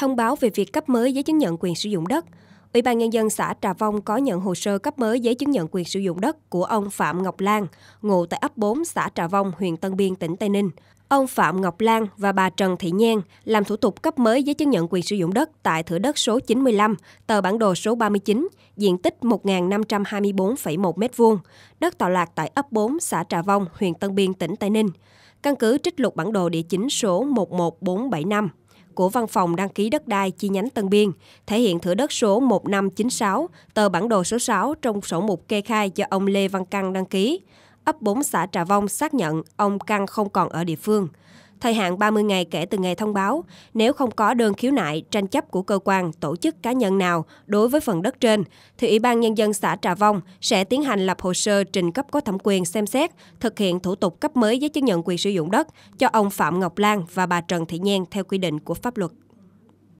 thông báo về việc cấp mới giấy chứng nhận quyền sử dụng đất. Ủy ban Nhân dân xã Trà Vong có nhận hồ sơ cấp mới giấy chứng nhận quyền sử dụng đất của ông Phạm Ngọc Lan, ngụ tại ấp 4 xã Trà Vong, huyện Tân Biên, tỉnh Tây Ninh. Ông Phạm Ngọc Lan và bà Trần Thị Nhan làm thủ tục cấp mới giấy chứng nhận quyền sử dụng đất tại thửa đất số 95, tờ bản đồ số 39, diện tích 1.524,1 m2, đất tọa lạc tại ấp 4 xã Trà Vong, huyện Tân Biên, tỉnh Tây Ninh. Căn cứ trích lục bản đồ địa chính số 11475 của Văn phòng đăng ký đất đai chi nhánh Tân Biên, thể hiện thửa đất số 1596, tờ bản đồ số 6 trong sổ mục kê khai do ông Lê Văn Căng đăng ký. Ấp 4 xã Trà Vong xác nhận ông Căng không còn ở địa phương thời hạn 30 ngày kể từ ngày thông báo, nếu không có đơn khiếu nại, tranh chấp của cơ quan, tổ chức cá nhân nào đối với phần đất trên, thì Ủy ban Nhân dân xã Trà Vong sẽ tiến hành lập hồ sơ trình cấp có thẩm quyền xem xét, thực hiện thủ tục cấp mới giấy chứng nhận quyền sử dụng đất cho ông Phạm Ngọc Lan và bà Trần Thị nhen theo quy định của pháp luật.